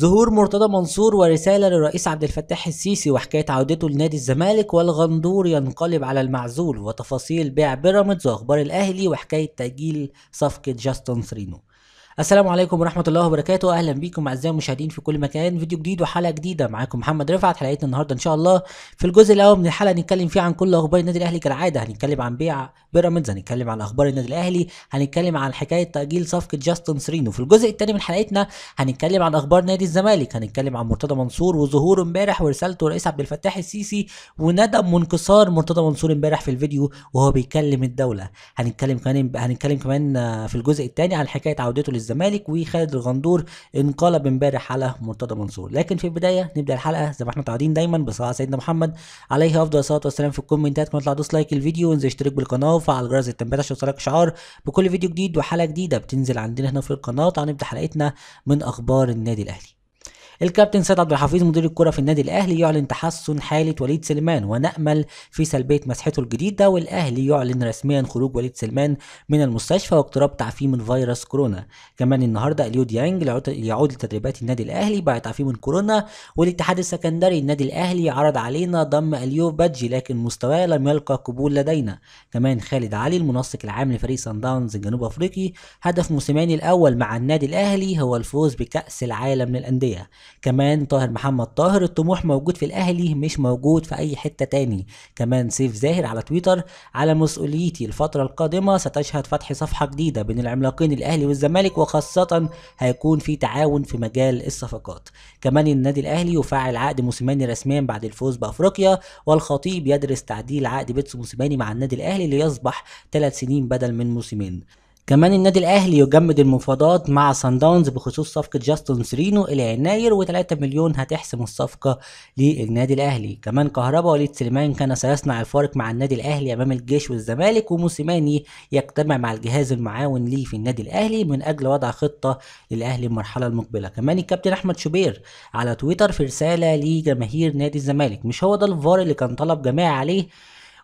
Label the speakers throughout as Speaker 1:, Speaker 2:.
Speaker 1: ظهور مرتضى منصور ورسالة للرئيس عبد الفتاح السيسي وحكاية عودته لنادي الزمالك والغندور ينقلب على المعزول وتفاصيل بيع بيراميدز وأخبار الأهلي وحكاية تأجيل صفقة جاستون ثرينو السلام عليكم ورحمه الله وبركاته اهلا بيكم اعزائي المشاهدين في كل مكان فيديو جديد وحلقه جديده معاكم محمد رفعت حلقتنا النهارده ان شاء الله في الجزء الاول من الحلقه هنتكلم فيه عن كل اخبار النادي الاهلي كالعاده هنتكلم عن بيع بيراميدز هنتكلم عن اخبار النادي الاهلي هنتكلم عن حكايه تاجيل صفقه جاستن سرينو في الجزء الثاني من حلقتنا هنتكلم عن اخبار نادي الزمالك هنتكلم عن مرتضى منصور وظهوره امبارح ورسالته الرئيس عبد الفتاح السيسي وندم وانكسار مرتضى منصور امبارح في الفيديو وهو بيكلم الدوله هنتكلم كمان هنتكلم كمان في الجزء الثاني عن حكايه عودته الزمالك وخالد الغندور انقلب امبارح على مرتضى منصور لكن في البدايه نبدا الحلقه زي ما احنا متعودين دايما بصلاه سيدنا محمد عليه افضل الصلاه والسلام في الكومنتات كمان دوس لايك الفيديو وانزل اشترك بالقناه وفعل جرس التنبيهات عشان يوصلك اشعار بكل فيديو جديد وحلقه جديده بتنزل عندنا هنا في القناه نبدا حلقتنا من اخبار النادي الاهلي الكابتن سيد عبد الحفيظ مدير الكره في النادي الاهلي يعلن تحسن حاله وليد سليمان ونامل في سلبيه مسحته الجديده والاهلي يعلن رسميا خروج وليد سليمان من المستشفى واقتراب تعفيه من فيروس كورونا كمان النهارده اليو ديانج يعود لتدريبات النادي الاهلي بعد تعفيه من كورونا والاتحاد السكندري النادي الاهلي عرض علينا ضم اليو بادجي لكن مستواه لم يلقى قبول لدينا كمان خالد علي المنسق العام لفريق سان داونز الجنوب افريقي هدف موسيماني الاول مع النادي الاهلي هو الفوز بكاس العالم للانديه كمان طاهر محمد طاهر الطموح موجود في الاهلي مش موجود في اي حته تاني كمان سيف زاهر على تويتر على مسؤوليتي الفتره القادمه ستشهد فتح صفحه جديده بين العملاقين الاهلي والزمالك وخاصه هيكون في تعاون في مجال الصفقات كمان النادي الاهلي يفعل عقد موسيماني رسميا بعد الفوز بافريقيا والخطيب يدرس تعديل عقد بيتسو موسيماني مع النادي الاهلي ليصبح ثلاث سنين بدل من موسمين كمان النادي الاهلي يجمد المفاوضات مع سان داونز بخصوص صفقه جاستون سرينو الى يناير و3 مليون هتحسم الصفقه للنادي الاهلي كمان كهربا وليد سليمان كان سيصنع الفارق مع النادي الاهلي امام الجيش والزمالك وموسيماني يجتمع مع الجهاز المعاون ليه في النادي الاهلي من اجل وضع خطه للاهلي المرحله المقبله كمان الكابتن احمد شوبير على تويتر في رساله لجماهير نادي الزمالك مش هو ده الفار اللي كان طلب جماعه عليه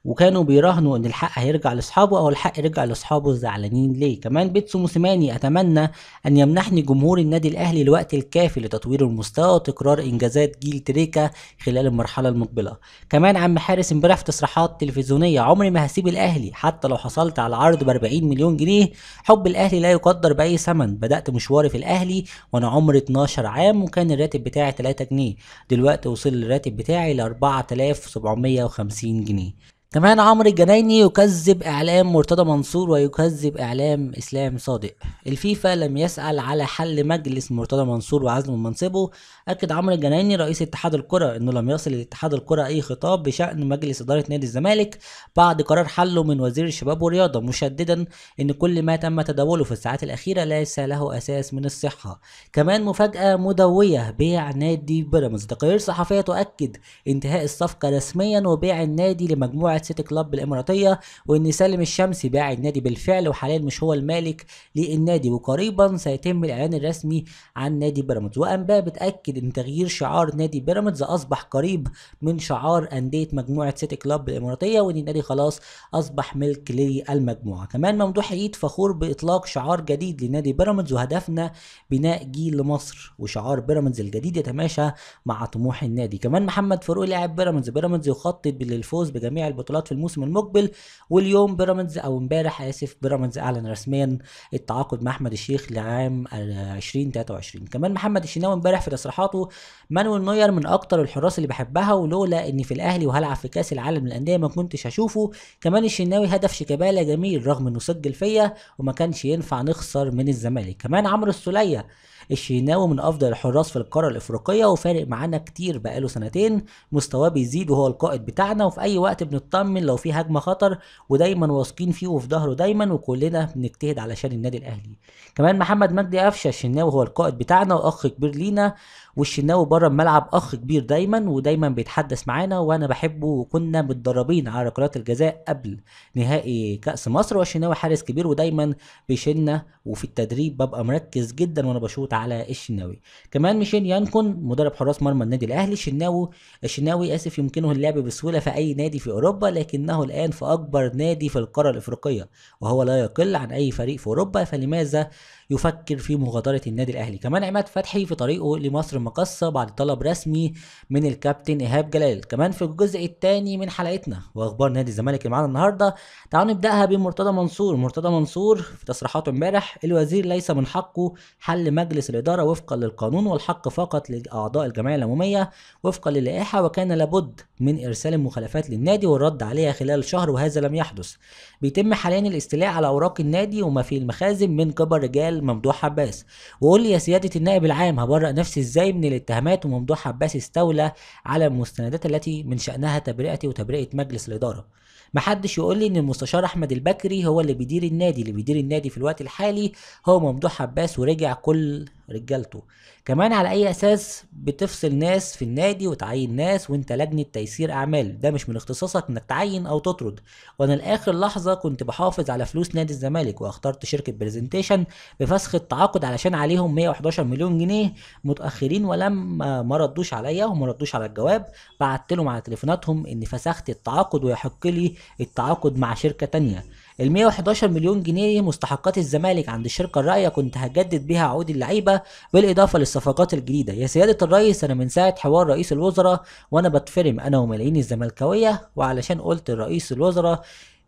Speaker 1: وكانوا بيراهنوا ان الحق هيرجع لاصحابه او الحق رجع لاصحابه الزعلانين ليه كمان بيتسو موسيماني اتمنى ان يمنحني جمهور النادي الاهلي الوقت الكافي لتطوير المستوى وتكرار انجازات جيل تريكا خلال المرحله المقبله كمان عم حارس امبارح في تصريحات تلفزيونيه عمري ما هسيب الاهلي حتى لو حصلت على عرض ب 40 مليون جنيه حب الاهلي لا يقدر باي ثمن بدات مشواري في الاهلي وانا عمري 12 عام وكان الراتب بتاعي 3 جنيه دلوقتي وصل الراتب بتاعي ل 4750 جنيه كمان عمرو الجنايني يكذب اعلام مرتضى منصور ويكذب اعلام اسلام صادق الفيفا لم يسأل على حل مجلس مرتضى منصور وعزله من منصبه اكد عمرو الجنايني رئيس اتحاد الكره انه لم يصل لاتحاد الكره اي خطاب بشان مجلس اداره نادي الزمالك بعد قرار حله من وزير الشباب والرياضه مشددا ان كل ما تم تداوله في الساعات الاخيره ليس له اساس من الصحه كمان مفاجاه مدويه بيع نادي بيراميدز تقارير صحفيه تؤكد انتهاء الصفقه رسميا وبيع النادي لمجموعه اتحاد سيتي كلوب الاماراتيه وان سالم الشمسي باع النادي بالفعل وحاليا مش هو المالك للنادي وقريبا سيتم الاعلان الرسمي عن نادي بيراميدز وانباء بتاكد ان تغيير شعار نادي بيراميدز اصبح قريب من شعار انديه مجموعه سيتي كلوب الاماراتيه وان النادي خلاص اصبح ملك للمجموعه كمان ممدوح عيد فخور باطلاق شعار جديد لنادي بيراميدز وهدفنا بناء جيل لمصر وشعار بيراميدز الجديد يتماشى مع طموح النادي كمان محمد فاروق لاعب بيراميدز بيراميدز يخطط للفوز بجميع البطولات البطولات في الموسم المقبل واليوم بيراميدز او امبارح اسف بيراميدز اعلن رسميا التعاقد مع احمد الشيخ لعام 2023 كمان محمد الشناوي امبارح في تصريحاته مانويل نوير من اكتر الحراس اللي بحبها ولولا اني في الاهلي وهلعب في كاس العالم للانديه ما كنتش هشوفه كمان الشناوي هدف شيكابالا جميل رغم انه سجل فيا وما كانش ينفع نخسر من الزمالك كمان عمرو السوليه الشناوي من افضل الحراس في القاره الافريقيه وفارق معانا كتير بقاله سنتين مستواه بيزيد وهو القائد بتاعنا وفي اي وقت بنضطر مطمن لو في هجمه خطر ودايما واثقين فيه وفي ظهره دايما وكلنا بنجتهد علشان النادي الاهلي كمان محمد مجدي قفشه الشناوي هو القائد بتاعنا واخ كبير لينا والشناوي بره الملعب اخ كبير دايما ودايما بيتحدث معانا وانا بحبه وكنا متدربين على ركلات الجزاء قبل نهائي كاس مصر والشناوي حارس كبير ودايما بيشيلنا وفي التدريب ببقى مركز جدا وانا بشوط على الشناوي كمان ميشيل يانكون مدرب حراس مرمى النادي الاهلي الشناوي الشناوي اسف يمكنه اللعب بسهوله في اي نادي في اوروبا لكنه الآن في أكبر نادي في القارة الإفريقية وهو لا يقل عن أي فريق في أوروبا فلماذا يفكر في مغادرة النادي الأهلي كمان عماد فتحي في طريقه لمصر المقصة بعد طلب رسمي من الكابتن إيهاب جلال كمان في الجزء الثاني من حلقتنا وأخبار نادي الزمالك اللي معانا النهاردة تعالوا نبدأها بمرتضى منصور مرتضى منصور في تصريحاته امبارح الوزير ليس من حقه حل مجلس الإدارة وفقا للقانون والحق فقط لأعضاء الجمعية العمومية وفقا للائحة وكان لابد من إرسال المخالفات للنادي والرد عليها خلال شهر وهذا لم يحدث بيتم حاليا الاستيلاء على اوراق النادي وما في المخازن من قبل رجال ممدوح عباس وقول لي يا سياده النائب العام هبرأ نفسي ازاي من الاتهامات وممدوح عباس استولى على المستندات التي من شأنها تبرئتي وتبرئه مجلس الاداره محدش يقول لي ان المستشار احمد البكري هو اللي بيدير النادي اللي بيدير النادي في الوقت الحالي هو ممدوح عباس ورجع كل رجالته كمان على اي اساس بتفصل ناس في النادي وتعين ناس وانت لجنه تيسير اعمال ده مش من اختصاصك انك تعين او تطرد وانا لاخر لحظه كنت بحافظ على فلوس نادي الزمالك واخترت شركه برزنتيشن بفسخ التعاقد علشان عليهم 111 مليون جنيه متاخرين ولما ما ردوش عليا وما ردوش على الجواب بعت لهم على تليفوناتهم اني فسخت التعاقد ويحق لي التعاقد مع شركه تانية ال 111 مليون جنيه مستحقات الزمالك عند الشركه الراعيه كنت هجدد بها عقود اللعيبه بالاضافه للصفقات الجديده يا سياده الرئيس انا من ساعه حوار رئيس الوزراء وانا بتفرم انا وملايين الزملكاويه وعلشان قلت لرئيس الوزراء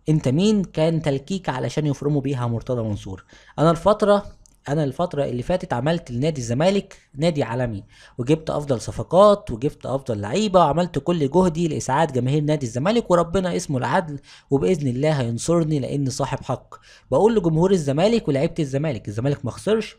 Speaker 1: انت مين كان تلكيك علشان يفرموا بيها مرتضى منصور انا الفتره انا الفتره اللي فاتت عملت لنادي الزمالك نادي عالمي وجبت افضل صفقات وجبت افضل لعيبه وعملت كل جهدي لاسعاد جماهير نادي الزمالك وربنا اسمه العدل وباذن الله هينصرني لان صاحب حق بقول لجمهور الزمالك ولاعيبه الزمالك الزمالك ما خسرش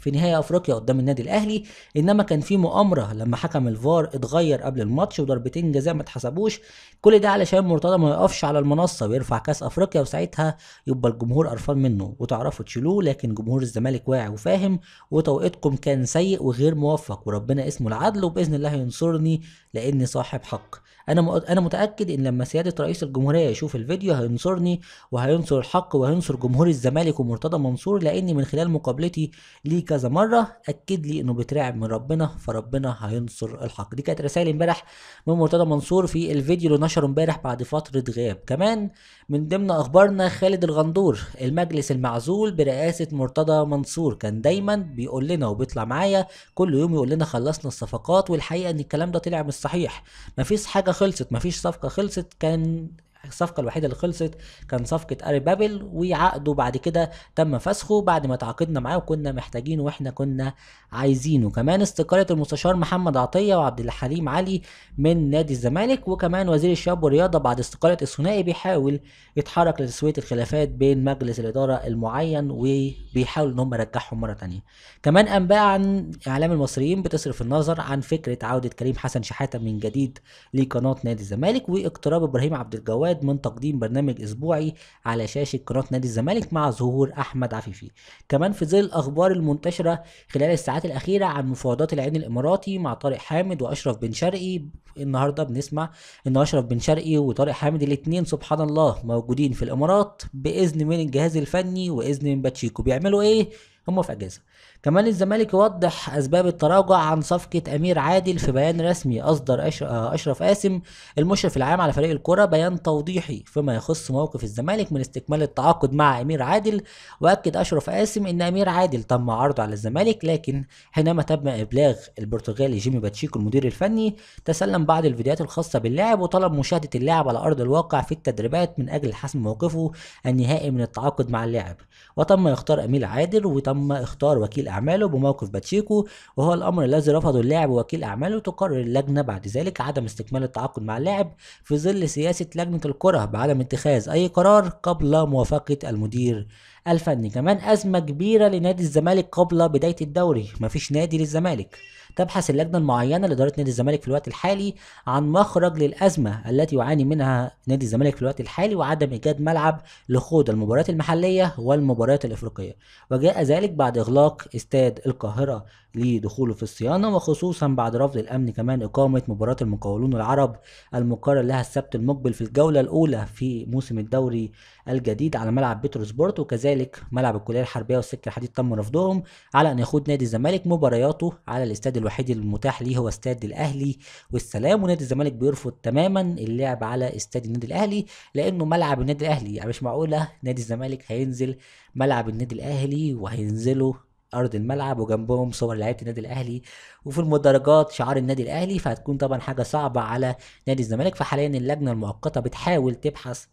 Speaker 1: في نهائي افريقيا قدام النادي الاهلي انما كان في مؤامره لما حكم الفار اتغير قبل الماتش وضربتين جزاء ما اتحسبوش كل ده علشان مرتضى ما يقفش على المنصه ويرفع كاس افريقيا وساعتها يبقى الجمهور قرفان منه وتعرفوا تشيلوه لكن جمهور الزمالك واعي وفاهم وتوقيتكم كان سيء وغير موفق وربنا اسمه العدل وباذن الله ينصرني لاني صاحب حق انا انا متاكد ان لما سياده رئيس الجمهوريه يشوف الفيديو هينصرني وهينصر الحق وهينصر جمهور الزمالك ومرتضى منصور لاني من خلال مقابلتي ليه كذا مره اكد لي انه بيترعب من ربنا فربنا هينصر الحق دي كانت رسائل امبارح من مرتضى منصور في الفيديو اللي نشره امبارح بعد فتره غياب كمان من ضمن اخبارنا خالد الغندور المجلس المعزول برئاسه مرتضى منصور كان دايما بيقول لنا وبيطلع معايا كل يوم يقول لنا خلصنا الصفقات والحقيقه ان الكلام ده طلع مش صحيح مفيش حاجه الصفقه خلصت مفيش صفقه خلصت كان الصفقة الوحيدة اللي خلصت كان صفقة أري بابل وعقده بعد كده تم فسخه بعد ما تعاقدنا معاه وكنا محتاجينه واحنا كنا عايزينه كمان استقالة المستشار محمد عطية وعبد الحليم علي من نادي الزمالك وكمان وزير الشباب والرياضة بعد استقالة الثنائي بيحاول يتحرك لتسوية الخلافات بين مجلس الإدارة المعين وبيحاول إن هم يرجعهم مرة تانية كمان أنباء عن إعلام المصريين بتصرف النظر عن فكرة عودة كريم حسن شحاتة من جديد لقناة نادي الزمالك واقتراب إبراهيم عبد الجواد رواد من تقديم برنامج أسبوعي على شاشة قناة نادي الزمالك مع ظهور أحمد عفيفي كمان في ظل الأخبار المنتشرة خلال الساعات الأخيرة عن مفاوضات العين الإماراتي مع طارق حامد وأشرف بن شرقي النهاردة بنسمع إن أشرف بن شرقي وطارق حامد الاثنين سبحان الله موجودين في الإمارات بإذن من الجهاز الفني وإذن من باتشيكو بيعملوا إيه؟ هم في أجازة كمان الزمالك يوضح أسباب التراجع عن صفقة أمير عادل في بيان رسمي أصدر آه، أشرف قاسم المشرف العام على فريق الكرة بيان توضيحي فيما يخص موقف الزمالك من استكمال التعاقد مع أمير عادل وأكد أشرف قاسم أن أمير عادل تم عرضه على الزمالك لكن حينما تم إبلاغ البرتغالي جيمي باتشيكو المدير الفني تسلم بعض الفيديوهات الخاصة باللاعب وطلب مشاهدة اللاعب على أرض الواقع في التدريبات من أجل حسم موقفه النهائي من التعاقد مع اللاعب وتم اختار أمير عادل وتم اختار وكيل أعماله بموقف باتشيكو وهو الأمر الذي رفضه اللاعب ووكيل أعماله تقرر اللجنة بعد ذلك عدم استكمال التعاقد مع اللاعب في ظل سياسة لجنة الكرة بعدم اتخاذ أي قرار قبل موافقة المدير الفني كمان أزمة كبيرة لنادي الزمالك قبل بداية الدوري مفيش نادي للزمالك تبحث اللجنة المعينة لإدارة نادي الزمالك في الوقت الحالي عن مخرج للأزمة التي يعاني منها نادي الزمالك في الوقت الحالي وعدم إيجاد ملعب لخوض المباريات المحلية والمباريات الإفريقية وجاء ذلك بعد إغلاق استاد القاهرة لدخوله في الصيانة وخصوصا بعد رفض الأمن كمان إقامة مباراة المقاولون العرب المقرر لها السبت المقبل في الجولة الأولى في موسم الدوري الجديد على ملعب بيتروسبورت وكذلك ملعب الكلية الحربية والسكة الحديد تم رفضهم على أن يخوض نادي الزمالك مبارياته على الاستاد الوحيد المتاح ليه هو استاد الأهلي والسلام ونادي الزمالك بيرفض تماما اللعب على استاد النادي الأهلي لأنه ملعب النادي الأهلي يعني مش معقولة نادي الزمالك هينزل ملعب النادي الأهلي وهينزله ارض الملعب وجنبهم صور لعيبه النادي الاهلي وفي المدرجات شعار النادي الاهلي فهتكون طبعا حاجه صعبه على نادي الزمالك فحاليا اللجنه المؤقته بتحاول تبحث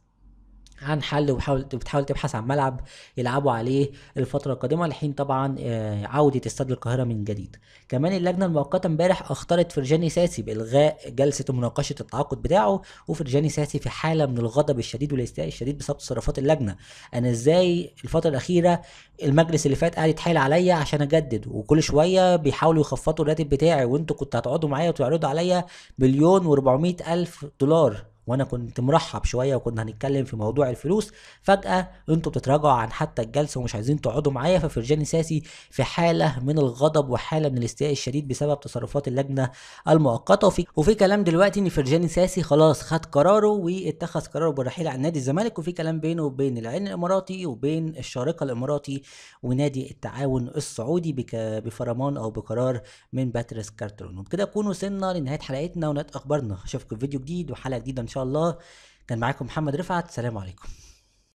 Speaker 1: عن حل وحاول بتحاول تبحث عن ملعب يلعبوا عليه الفتره القادمه لحين طبعا آه، عوده استاد القاهره من جديد كمان اللجنه المؤقته امبارح اختارت فرجاني ساسي بالغاء جلسه مناقشه التعاقد بتاعه وفرجاني ساسي في حاله من الغضب الشديد والاستاء الشديد بسبب تصرفات اللجنه انا ازاي الفتره الاخيره المجلس اللي فات قاعد يتحايل عليا عشان اجدد وكل شويه بيحاولوا يخفضوا الراتب بتاعي وانتوا كنتوا هتقعدوا معايا وتعرضوا عليا مليون و400 الف دولار وانا كنت مرحب شويه وكنا هنتكلم في موضوع الفلوس فجاه انتوا بتتراجعوا عن حتى الجلسه ومش عايزين تقعدوا معايا ففرجاني ساسي في حاله من الغضب وحاله من الاستياء الشديد بسبب تصرفات اللجنه المؤقته وفي وفي كلام دلوقتي ان فرجاني ساسي خلاص خد قراره واتخذ قراره بالرحيل عن نادي الزمالك وفي كلام بينه وبين العين الاماراتي وبين الشارقه الاماراتي ونادي التعاون السعودي بفرمان او بقرار من باتريس كارترون وبكده اكون وصلنا لنهايه حلقتنا ونهايه اخبارنا اشوفكم في فيديو جديد وحلقه جديده ان شاء شاء الله كان معاكم محمد رفعت سلام عليكم